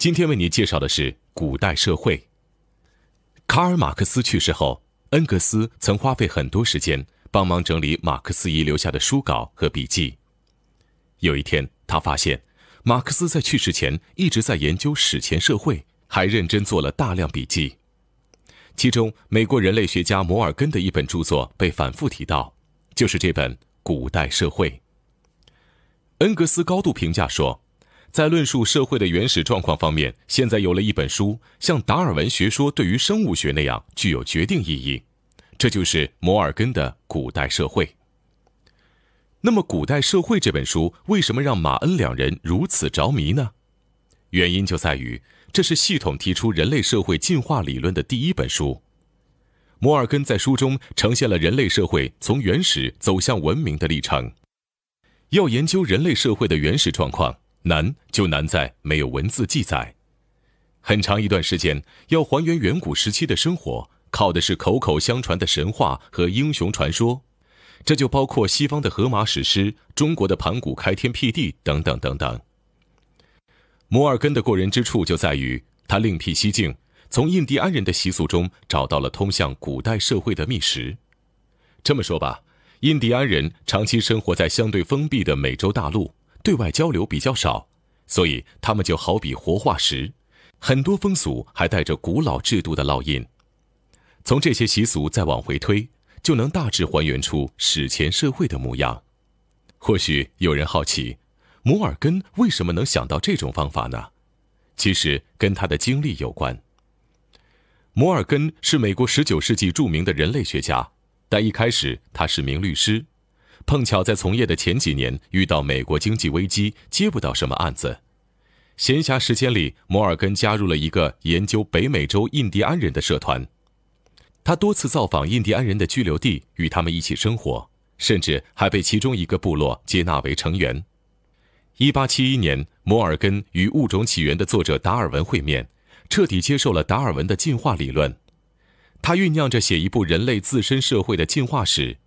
今天为你介绍的是古代社会。卡尔·马克思去世后，恩格斯曾花费很多时间帮忙整理马克思遗留下的书稿和笔记。有一天，他发现马克思在去世前一直在研究史前社会，还认真做了大量笔记。其中，美国人类学家摩尔根的一本著作被反复提到，就是这本《古代社会》。恩格斯高度评价说。在论述社会的原始状况方面，现在有了一本书，像达尔文学说对于生物学那样具有决定意义，这就是摩尔根的《古代社会》。那么，《古代社会》这本书为什么让马恩两人如此着迷呢？原因就在于这是系统提出人类社会进化理论的第一本书。摩尔根在书中呈现了人类社会从原始走向文明的历程。要研究人类社会的原始状况。难就难在没有文字记载，很长一段时间要还原远古时期的生活，靠的是口口相传的神话和英雄传说，这就包括西方的荷马史诗、中国的盘古开天辟地等等等等。摩尔根的过人之处就在于他另辟蹊径，从印第安人的习俗中找到了通向古代社会的密食。这么说吧，印第安人长期生活在相对封闭的美洲大陆。对外交流比较少，所以他们就好比活化石，很多风俗还带着古老制度的烙印。从这些习俗再往回推，就能大致还原出史前社会的模样。或许有人好奇，摩尔根为什么能想到这种方法呢？其实跟他的经历有关。摩尔根是美国19世纪著名的人类学家，但一开始他是名律师。碰巧在从业的前几年遇到美国经济危机，接不到什么案子。闲暇时间里，摩尔根加入了一个研究北美洲印第安人的社团。他多次造访印第安人的居留地，与他们一起生活，甚至还被其中一个部落接纳为成员。1871年，摩尔根与《物种起源》的作者达尔文会面，彻底接受了达尔文的进化理论。他酝酿着写一部人类自身社会的进化史。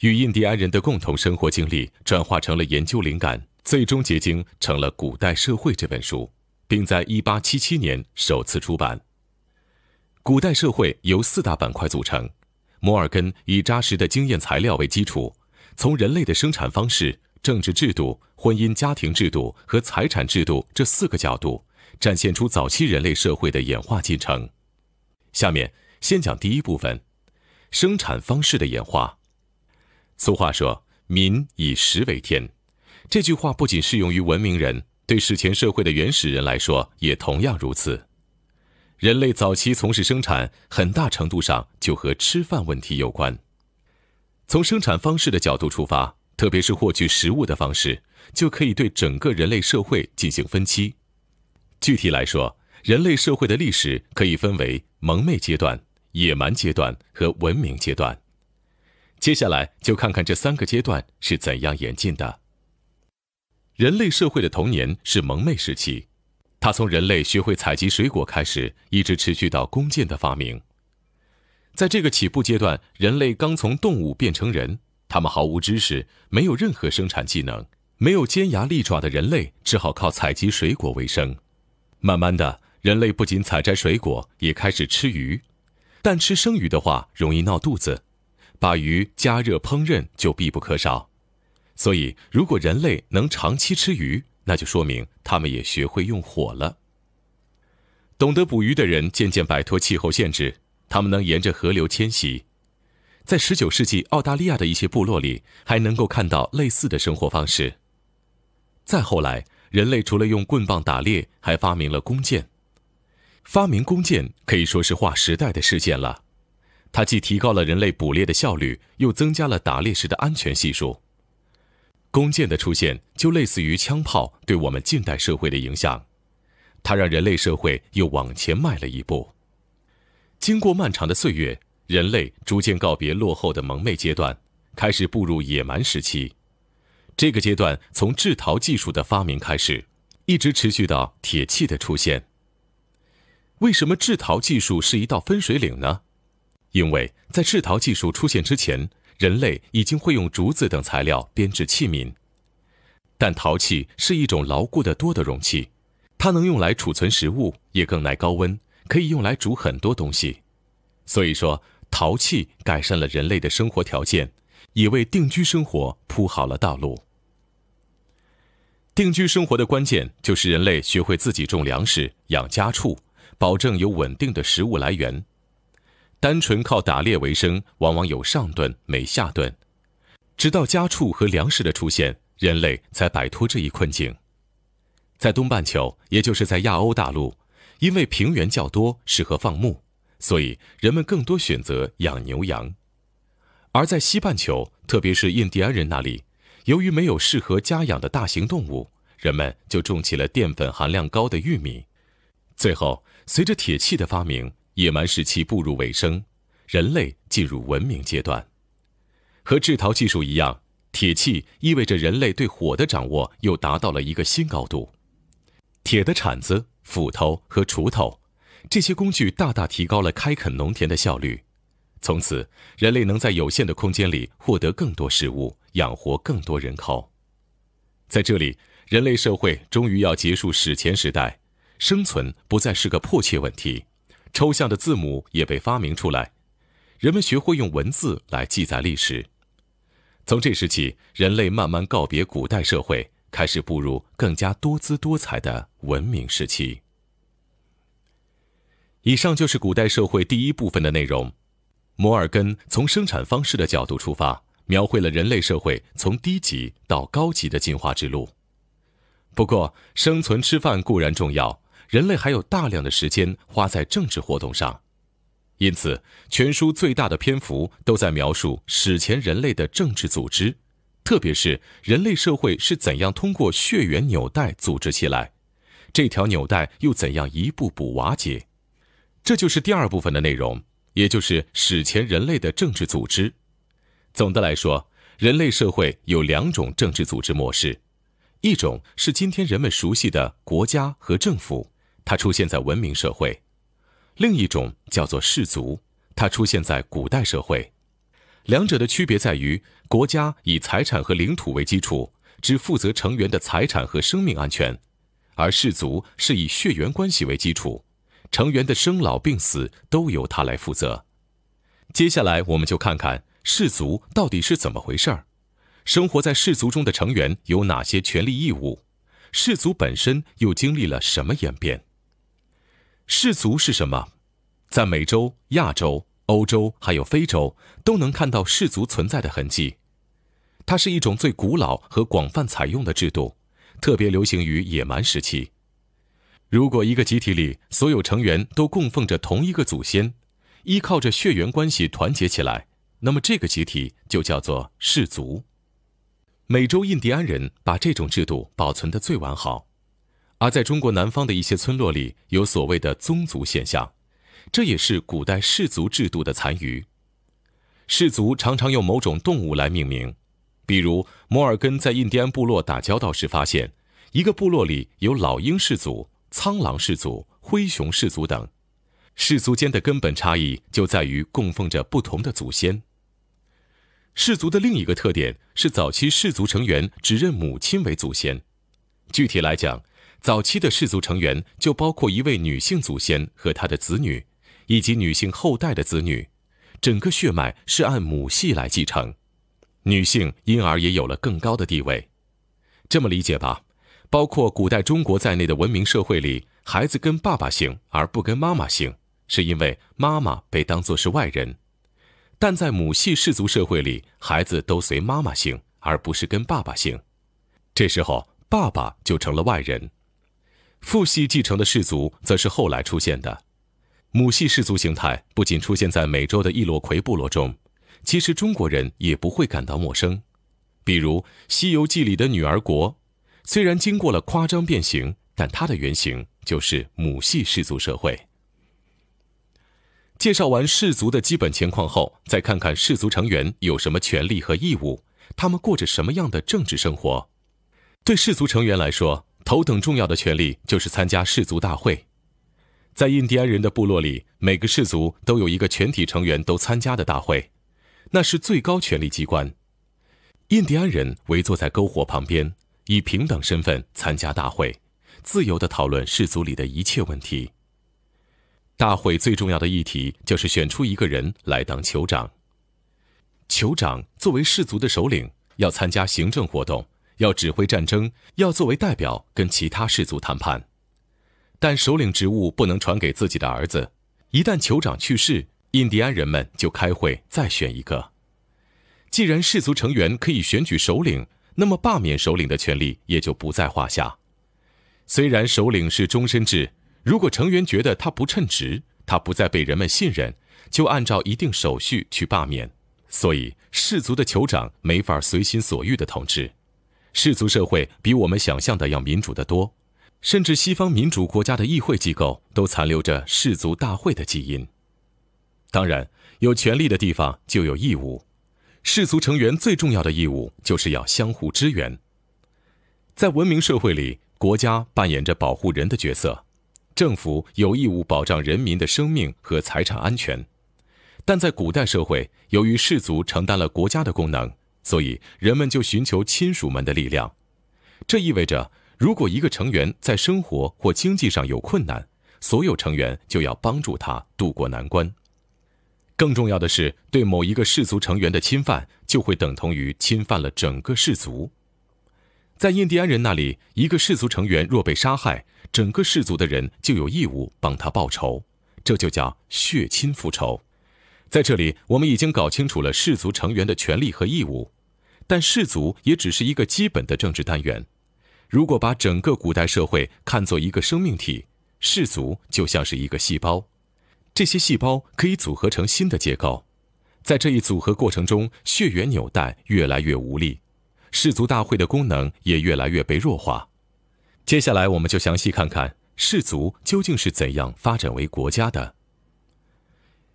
与印第安人的共同生活经历转化成了研究灵感，最终结晶成了《古代社会》这本书，并在1877年首次出版。《古代社会》由四大板块组成，摩尔根以扎实的经验材料为基础，从人类的生产方式、政治制度、婚姻家庭制度和财产制度这四个角度，展现出早期人类社会的演化进程。下面先讲第一部分，生产方式的演化。俗话说“民以食为天”，这句话不仅适用于文明人，对史前社会的原始人来说也同样如此。人类早期从事生产，很大程度上就和吃饭问题有关。从生产方式的角度出发，特别是获取食物的方式，就可以对整个人类社会进行分期。具体来说，人类社会的历史可以分为蒙昧阶段、野蛮阶段和文明阶段。接下来就看看这三个阶段是怎样演进的。人类社会的童年是蒙昧时期，它从人类学会采集水果开始，一直持续到弓箭的发明。在这个起步阶段，人类刚从动物变成人，他们毫无知识，没有任何生产技能，没有尖牙利爪的人类只好靠采集水果为生。慢慢的，人类不仅采摘水果，也开始吃鱼，但吃生鱼的话容易闹肚子。把鱼加热烹饪就必不可少，所以如果人类能长期吃鱼，那就说明他们也学会用火了。懂得捕鱼的人渐渐摆脱气候限制，他们能沿着河流迁徙，在十九世纪澳大利亚的一些部落里还能够看到类似的生活方式。再后来，人类除了用棍棒打猎，还发明了弓箭，发明弓箭可以说是划时代的事件了。它既提高了人类捕猎的效率，又增加了打猎时的安全系数。弓箭的出现就类似于枪炮对我们近代社会的影响，它让人类社会又往前迈了一步。经过漫长的岁月，人类逐渐告别落后的蒙昧阶段，开始步入野蛮时期。这个阶段从制陶技术的发明开始，一直持续到铁器的出现。为什么制陶技术是一道分水岭呢？因为在制陶技术出现之前，人类已经会用竹子等材料编制器皿，但陶器是一种牢固的多的容器，它能用来储存食物，也更耐高温，可以用来煮很多东西。所以说，陶器改善了人类的生活条件，也为定居生活铺好了道路。定居生活的关键就是人类学会自己种粮食、养家畜，保证有稳定的食物来源。单纯靠打猎为生，往往有上顿没下顿，直到家畜和粮食的出现，人类才摆脱这一困境。在东半球，也就是在亚欧大陆，因为平原较多，适合放牧，所以人们更多选择养牛羊；而在西半球，特别是印第安人那里，由于没有适合家养的大型动物，人们就种起了淀粉含量高的玉米。最后，随着铁器的发明。野蛮时期步入尾声，人类进入文明阶段。和制陶技术一样，铁器意味着人类对火的掌握又达到了一个新高度。铁的铲子、斧头和锄头，这些工具大大提高了开垦农田的效率。从此，人类能在有限的空间里获得更多食物，养活更多人口。在这里，人类社会终于要结束史前时代，生存不再是个迫切问题。抽象的字母也被发明出来，人们学会用文字来记载历史。从这时起，人类慢慢告别古代社会，开始步入更加多姿多彩的文明时期。以上就是古代社会第一部分的内容。摩尔根从生产方式的角度出发，描绘了人类社会从低级到高级的进化之路。不过，生存吃饭固然重要。人类还有大量的时间花在政治活动上，因此全书最大的篇幅都在描述史前人类的政治组织，特别是人类社会是怎样通过血缘纽带组织起来，这条纽带又怎样一步步瓦解。这就是第二部分的内容，也就是史前人类的政治组织。总的来说，人类社会有两种政治组织模式，一种是今天人们熟悉的国家和政府。它出现在文明社会，另一种叫做氏族，它出现在古代社会，两者的区别在于国家以财产和领土为基础，只负责成员的财产和生命安全，而氏族是以血缘关系为基础，成员的生老病死都由他来负责。接下来我们就看看氏族到底是怎么回事儿，生活在氏族中的成员有哪些权利义务，氏族本身又经历了什么演变。氏族是什么？在美洲、亚洲、欧洲还有非洲，都能看到氏族存在的痕迹。它是一种最古老和广泛采用的制度，特别流行于野蛮时期。如果一个集体里所有成员都供奉着同一个祖先，依靠着血缘关系团结起来，那么这个集体就叫做氏族。美洲印第安人把这种制度保存得最完好。而在中国南方的一些村落里，有所谓的宗族现象，这也是古代氏族制度的残余。氏族常常用某种动物来命名，比如摩尔根在印第安部落打交道时发现，一个部落里有老鹰氏族、苍狼氏族、灰熊氏族等。氏族间的根本差异就在于供奉着不同的祖先。氏族的另一个特点是，早期氏族成员只认母亲为祖先。具体来讲，早期的氏族成员就包括一位女性祖先和她的子女，以及女性后代的子女，整个血脉是按母系来继承，女性因而也有了更高的地位。这么理解吧，包括古代中国在内的文明社会里，孩子跟爸爸姓而不跟妈妈姓，是因为妈妈被当作是外人；但在母系氏族社会里，孩子都随妈妈姓而不是跟爸爸姓，这时候爸爸就成了外人。父系继承的氏族则是后来出现的，母系氏族形态不仅出现在美洲的易洛魁部落中，其实中国人也不会感到陌生。比如《西游记》里的女儿国，虽然经过了夸张变形，但它的原型就是母系氏族社会。介绍完氏族的基本情况后，再看看氏族成员有什么权利和义务，他们过着什么样的政治生活。对氏族成员来说，头等重要的权利就是参加氏族大会，在印第安人的部落里，每个氏族都有一个全体成员都参加的大会，那是最高权力机关。印第安人围坐在篝火旁边，以平等身份参加大会，自由地讨论氏族里的一切问题。大会最重要的议题就是选出一个人来当酋长。酋长作为氏族的首领，要参加行政活动。要指挥战争，要作为代表跟其他氏族谈判，但首领职务不能传给自己的儿子。一旦酋长去世，印第安人们就开会再选一个。既然氏族成员可以选举首领，那么罢免首领的权利也就不在话下。虽然首领是终身制，如果成员觉得他不称职，他不再被人们信任，就按照一定手续去罢免。所以氏族的酋长没法随心所欲地统治。氏族社会比我们想象的要民主得多，甚至西方民主国家的议会机构都残留着氏族大会的基因。当然，有权利的地方就有义务。氏族成员最重要的义务就是要相互支援。在文明社会里，国家扮演着保护人的角色，政府有义务保障人民的生命和财产安全。但在古代社会，由于氏族承担了国家的功能。所以人们就寻求亲属们的力量，这意味着，如果一个成员在生活或经济上有困难，所有成员就要帮助他渡过难关。更重要的是，对某一个氏族成员的侵犯，就会等同于侵犯了整个氏族。在印第安人那里，一个氏族成员若被杀害，整个氏族的人就有义务帮他报仇，这就叫血亲复仇。在这里，我们已经搞清楚了氏族成员的权利和义务。但氏族也只是一个基本的政治单元。如果把整个古代社会看作一个生命体，氏族就像是一个细胞。这些细胞可以组合成新的结构。在这一组合过程中，血缘纽带越来越无力，氏族大会的功能也越来越被弱化。接下来，我们就详细看看氏族究竟是怎样发展为国家的。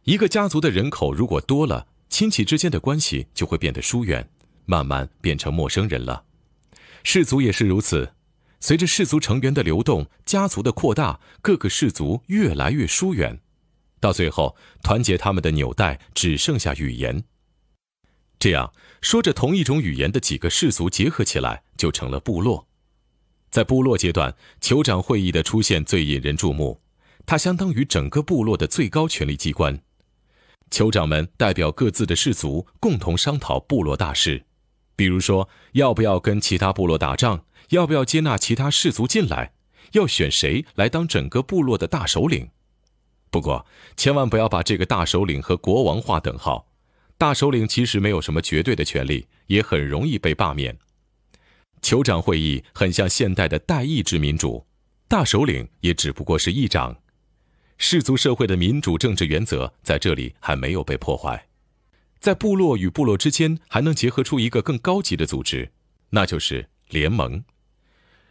一个家族的人口如果多了，亲戚之间的关系就会变得疏远。慢慢变成陌生人了，氏族也是如此。随着氏族成员的流动，家族的扩大，各个氏族越来越疏远，到最后，团结他们的纽带只剩下语言。这样说着同一种语言的几个氏族结合起来，就成了部落。在部落阶段，酋长会议的出现最引人注目，它相当于整个部落的最高权力机关。酋长们代表各自的氏族，共同商讨部落大事。比如说，要不要跟其他部落打仗？要不要接纳其他氏族进来？要选谁来当整个部落的大首领？不过，千万不要把这个大首领和国王划等号。大首领其实没有什么绝对的权利，也很容易被罢免。酋长会议很像现代的代议制民主，大首领也只不过是议长。氏族社会的民主政治原则在这里还没有被破坏。在部落与部落之间，还能结合出一个更高级的组织，那就是联盟。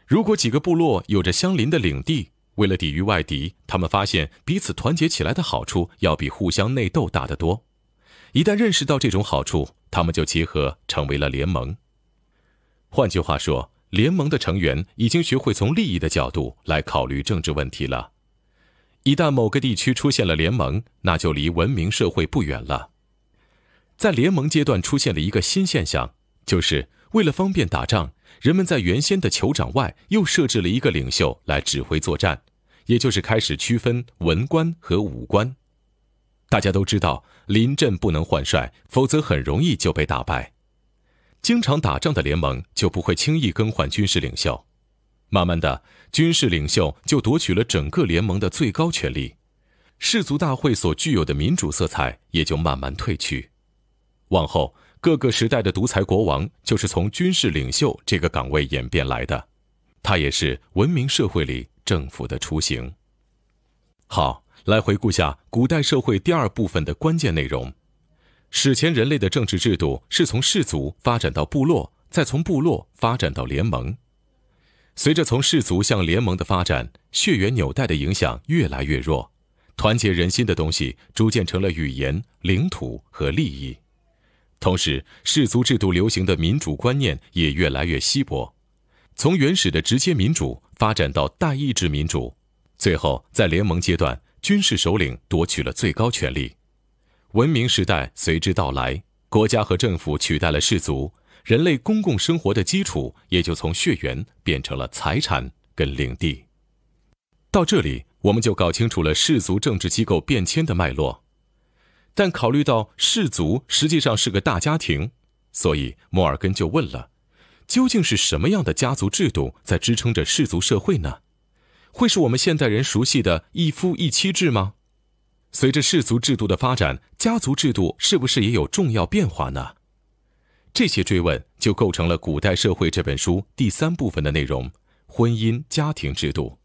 如果几个部落有着相邻的领地，为了抵御外敌，他们发现彼此团结起来的好处，要比互相内斗大得多。一旦认识到这种好处，他们就结合成为了联盟。换句话说，联盟的成员已经学会从利益的角度来考虑政治问题了。一旦某个地区出现了联盟，那就离文明社会不远了。在联盟阶段出现了一个新现象，就是为了方便打仗，人们在原先的酋长外又设置了一个领袖来指挥作战，也就是开始区分文官和武官。大家都知道，临阵不能换帅，否则很容易就被打败。经常打仗的联盟就不会轻易更换军事领袖，慢慢的，军事领袖就夺取了整个联盟的最高权力，氏族大会所具有的民主色彩也就慢慢褪去。往后各个时代的独裁国王就是从军事领袖这个岗位演变来的，他也是文明社会里政府的雏形。好，来回顾下古代社会第二部分的关键内容：史前人类的政治制度是从氏族发展到部落，再从部落发展到联盟。随着从氏族向联盟的发展，血缘纽带的影响越来越弱，团结人心的东西逐渐成了语言、领土和利益。同时，氏族制度流行的民主观念也越来越稀薄，从原始的直接民主发展到代议制民主，最后在联盟阶段，军事首领夺取了最高权力，文明时代随之到来，国家和政府取代了氏族，人类公共生活的基础也就从血缘变成了财产跟领地。到这里，我们就搞清楚了氏族政治机构变迁的脉络。但考虑到氏族实际上是个大家庭，所以摩尔根就问了：究竟是什么样的家族制度在支撑着氏族社会呢？会是我们现代人熟悉的一夫一妻制吗？随着氏族制度的发展，家族制度是不是也有重要变化呢？这些追问就构成了《古代社会》这本书第三部分的内容——婚姻家庭制度。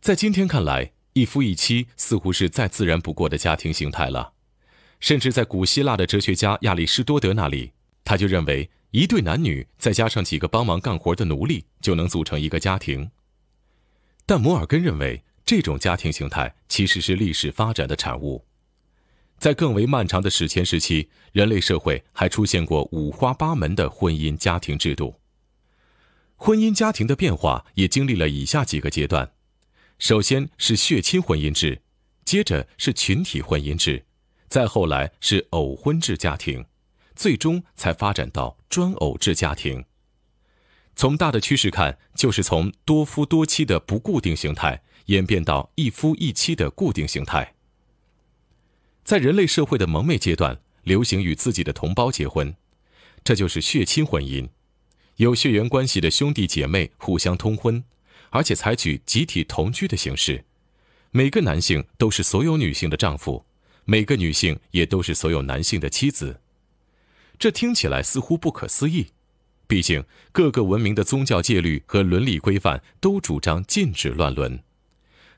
在今天看来，一夫一妻似乎是再自然不过的家庭形态了。甚至在古希腊的哲学家亚里士多德那里，他就认为一对男女再加上几个帮忙干活的奴隶就能组成一个家庭。但摩尔根认为，这种家庭形态其实是历史发展的产物。在更为漫长的史前时期，人类社会还出现过五花八门的婚姻家庭制度。婚姻家庭的变化也经历了以下几个阶段：首先是血亲婚姻制，接着是群体婚姻制。再后来是偶婚制家庭，最终才发展到专偶制家庭。从大的趋势看，就是从多夫多妻的不固定形态演变到一夫一妻的固定形态。在人类社会的萌昧阶段，流行与自己的同胞结婚，这就是血亲婚姻。有血缘关系的兄弟姐妹互相通婚，而且采取集体同居的形式，每个男性都是所有女性的丈夫。每个女性也都是所有男性的妻子，这听起来似乎不可思议。毕竟，各个文明的宗教戒律和伦理规范都主张禁止乱伦。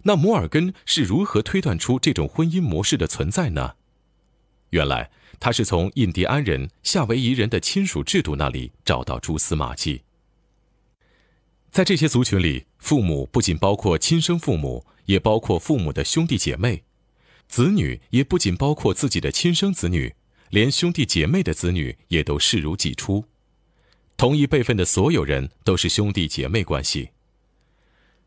那摩尔根是如何推断出这种婚姻模式的存在呢？原来，他是从印第安人、夏威夷人的亲属制度那里找到蛛丝马迹。在这些族群里，父母不仅包括亲生父母，也包括父母的兄弟姐妹。子女也不仅包括自己的亲生子女，连兄弟姐妹的子女也都视如己出。同一辈分的所有人都是兄弟姐妹关系。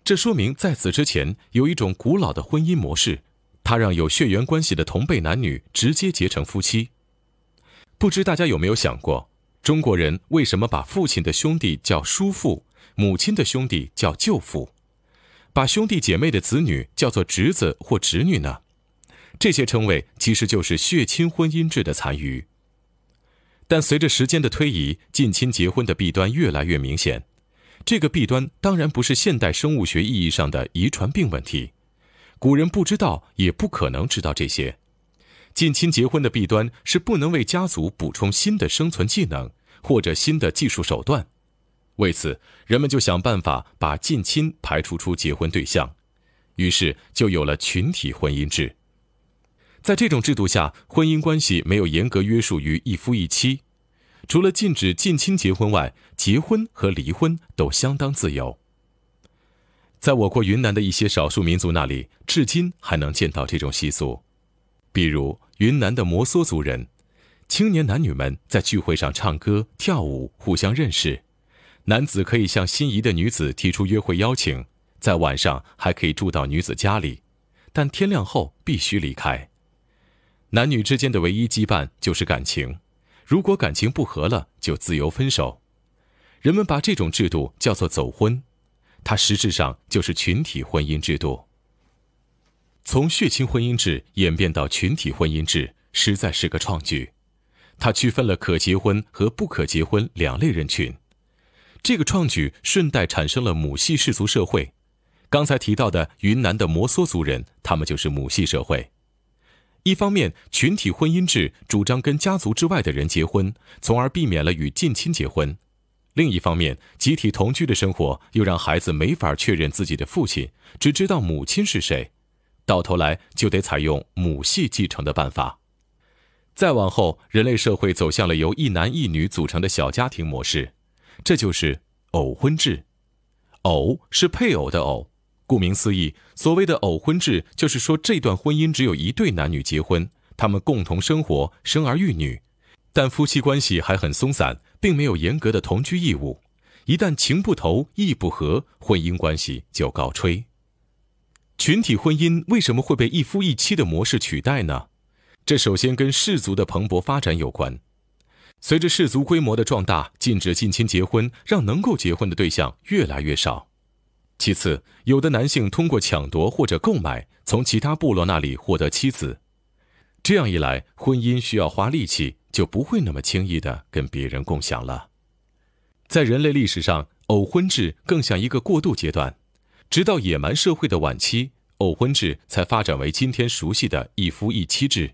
这说明在此之前有一种古老的婚姻模式，它让有血缘关系的同辈男女直接结成夫妻。不知大家有没有想过，中国人为什么把父亲的兄弟叫叔父，母亲的兄弟叫舅父，把兄弟姐妹的子女叫做侄子或侄女呢？这些称谓其实就是血亲婚姻制的残余。但随着时间的推移，近亲结婚的弊端越来越明显。这个弊端当然不是现代生物学意义上的遗传病问题，古人不知道也不可能知道这些。近亲结婚的弊端是不能为家族补充新的生存技能或者新的技术手段。为此，人们就想办法把近亲排除出结婚对象，于是就有了群体婚姻制。在这种制度下，婚姻关系没有严格约束于一夫一妻，除了禁止近亲结婚外，结婚和离婚都相当自由。在我国云南的一些少数民族那里，至今还能见到这种习俗，比如云南的摩梭族人，青年男女们在聚会上唱歌跳舞，互相认识，男子可以向心仪的女子提出约会邀请，在晚上还可以住到女子家里，但天亮后必须离开。男女之间的唯一羁绊就是感情，如果感情不和了，就自由分手。人们把这种制度叫做走婚，它实质上就是群体婚姻制度。从血亲婚姻制演变到群体婚姻制，实在是个创举。它区分了可结婚和不可结婚两类人群。这个创举顺带产生了母系氏族社会。刚才提到的云南的摩梭族人，他们就是母系社会。一方面，群体婚姻制主张跟家族之外的人结婚，从而避免了与近亲结婚；另一方面，集体同居的生活又让孩子没法确认自己的父亲，只知道母亲是谁，到头来就得采用母系继承的办法。再往后，人类社会走向了由一男一女组成的小家庭模式，这就是偶婚制，偶是配偶的偶。顾名思义，所谓的偶婚制，就是说这段婚姻只有一对男女结婚，他们共同生活、生儿育女，但夫妻关系还很松散，并没有严格的同居义务。一旦情不投、意不合，婚姻关系就告吹。群体婚姻为什么会被一夫一妻的模式取代呢？这首先跟氏族的蓬勃发展有关。随着氏族规模的壮大，禁止近亲结婚，让能够结婚的对象越来越少。其次，有的男性通过抢夺或者购买，从其他部落那里获得妻子，这样一来，婚姻需要花力气，就不会那么轻易的跟别人共享了。在人类历史上，偶婚制更像一个过渡阶段，直到野蛮社会的晚期，偶婚制才发展为今天熟悉的一夫一妻制。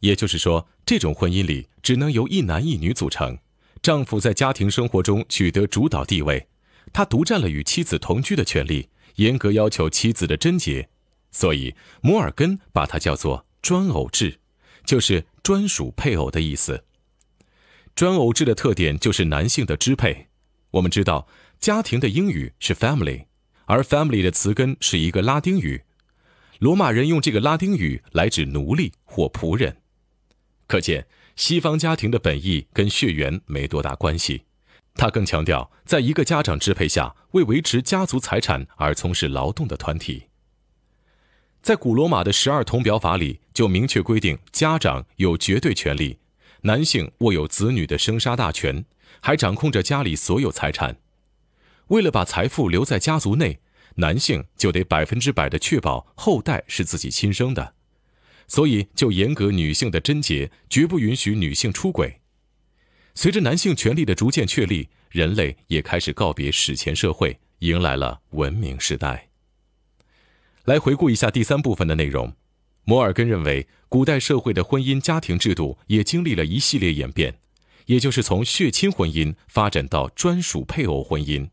也就是说，这种婚姻里只能由一男一女组成，丈夫在家庭生活中取得主导地位。他独占了与妻子同居的权利，严格要求妻子的贞洁，所以摩尔根把它叫做专偶制，就是专属配偶的意思。专偶制的特点就是男性的支配。我们知道，家庭的英语是 family，而 family 的词根是一个拉丁语，罗马人用这个拉丁语来指奴隶或仆人。可见，西方家庭的本意跟血缘没多大关系。他更强调，在一个家长支配下为维持家族财产而从事劳动的团体。在古罗马的十二铜表法里就明确规定，家长有绝对权利，男性握有子女的生杀大权，还掌控着家里所有财产。为了把财富留在家族内，男性就得百分之百的确保后代是自己亲生的，所以就严格女性的贞洁，绝不允许女性出轨。随着男性权利的逐渐确立，人类也开始告别史前社会，迎来了文明时代。来回顾一下第三部分的内容，摩尔根认为，古代社会的婚姻家庭制度也经历了一系列演变，也就是从血亲婚姻发展到专属配偶婚姻。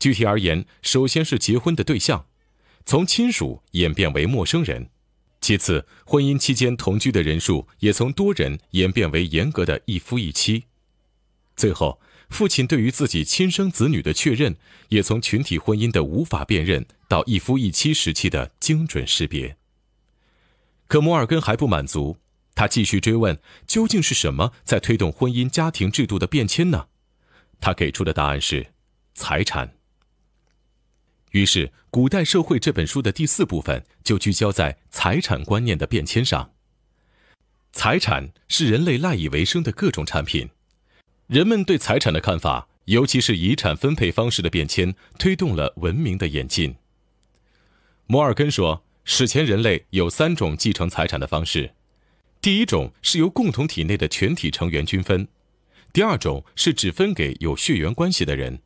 具体而言，首先是结婚的对象，从亲属演变为陌生人。其次，婚姻期间同居的人数也从多人演变为严格的一夫一妻。最后，父亲对于自己亲生子女的确认，也从群体婚姻的无法辨认到一夫一妻时期的精准识别。可摩尔根还不满足，他继续追问：究竟是什么在推动婚姻家庭制度的变迁呢？他给出的答案是：财产。于是，《古代社会》这本书的第四部分就聚焦在财产观念的变迁上。财产是人类赖以为生的各种产品，人们对财产的看法，尤其是遗产分配方式的变迁，推动了文明的演进。摩尔根说，史前人类有三种继承财产的方式：第一种是由共同体内的全体成员均分；第二种是只分给有血缘关系的人。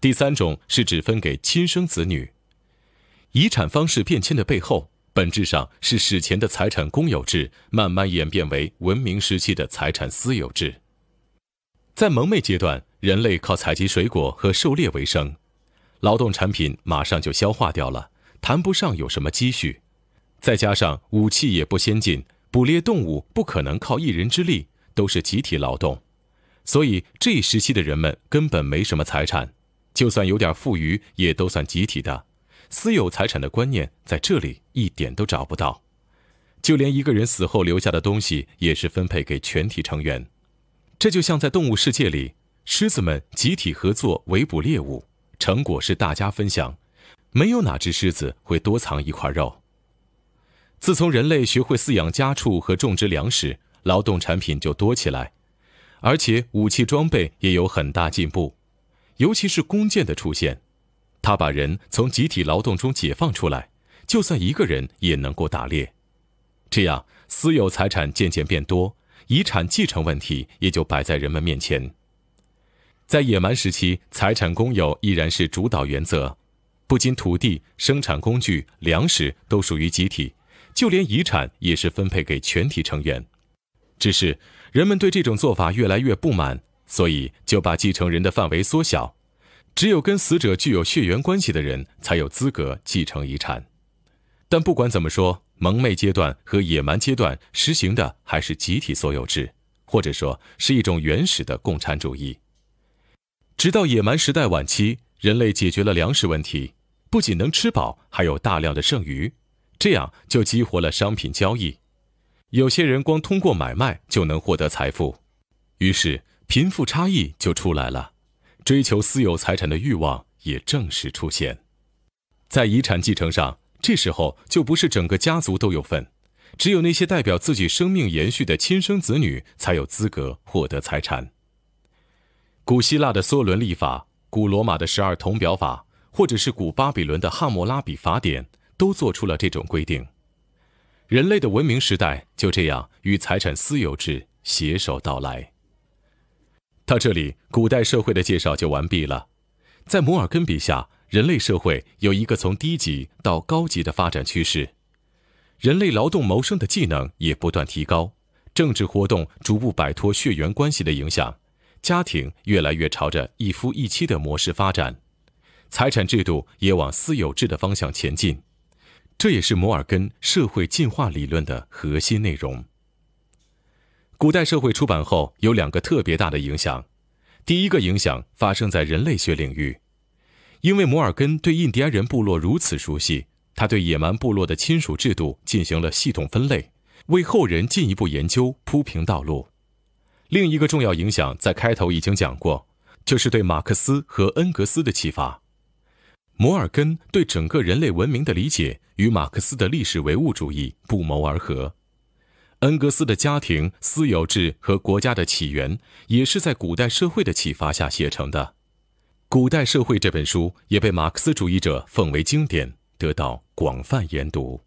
第三种是指分给亲生子女。遗产方式变迁的背后，本质上是史前的财产公有制慢慢演变为文明时期的财产私有制。在蒙昧阶段，人类靠采集水果和狩猎为生，劳动产品马上就消化掉了，谈不上有什么积蓄。再加上武器也不先进，捕猎动物不可能靠一人之力，都是集体劳动，所以这一时期的人们根本没什么财产。就算有点富余，也都算集体的私有财产的观念在这里一点都找不到。就连一个人死后留下的东西，也是分配给全体成员。这就像在动物世界里，狮子们集体合作围捕猎物，成果是大家分享，没有哪只狮子会多藏一块肉。自从人类学会饲养家畜和种植粮食，劳动产品就多起来，而且武器装备也有很大进步。尤其是弓箭的出现，它把人从集体劳动中解放出来，就算一个人也能够打猎。这样，私有财产渐渐变多，遗产继承问题也就摆在人们面前。在野蛮时期，财产公有依然是主导原则，不仅土地、生产工具、粮食都属于集体，就连遗产也是分配给全体成员。只是人们对这种做法越来越不满。所以就把继承人的范围缩小，只有跟死者具有血缘关系的人才有资格继承遗产。但不管怎么说，蒙昧阶段和野蛮阶段实行的还是集体所有制，或者说是一种原始的共产主义。直到野蛮时代晚期，人类解决了粮食问题，不仅能吃饱，还有大量的剩余，这样就激活了商品交易。有些人光通过买卖就能获得财富，于是。贫富差异就出来了，追求私有财产的欲望也正式出现。在遗产继承上，这时候就不是整个家族都有份，只有那些代表自己生命延续的亲生子女才有资格获得财产。古希腊的梭伦立法、古罗马的十二铜表法，或者是古巴比伦的汉谟拉比法典，都做出了这种规定。人类的文明时代就这样与财产私有制携手到来。到这里，古代社会的介绍就完毕了。在摩尔根笔下，人类社会有一个从低级到高级的发展趋势，人类劳动谋生的技能也不断提高，政治活动逐步摆脱血缘关系的影响，家庭越来越朝着一夫一妻的模式发展，财产制度也往私有制的方向前进。这也是摩尔根社会进化理论的核心内容。古代社会出版后有两个特别大的影响，第一个影响发生在人类学领域，因为摩尔根对印第安人部落如此熟悉，他对野蛮部落的亲属制度进行了系统分类，为后人进一步研究铺平道路。另一个重要影响在开头已经讲过，就是对马克思和恩格斯的启发。摩尔根对整个人类文明的理解与马克思的历史唯物主义不谋而合。恩格斯的家庭、私有制和国家的起源也是在古代社会的启发下写成的，《古代社会》这本书也被马克思主义者奉为经典，得到广泛研读。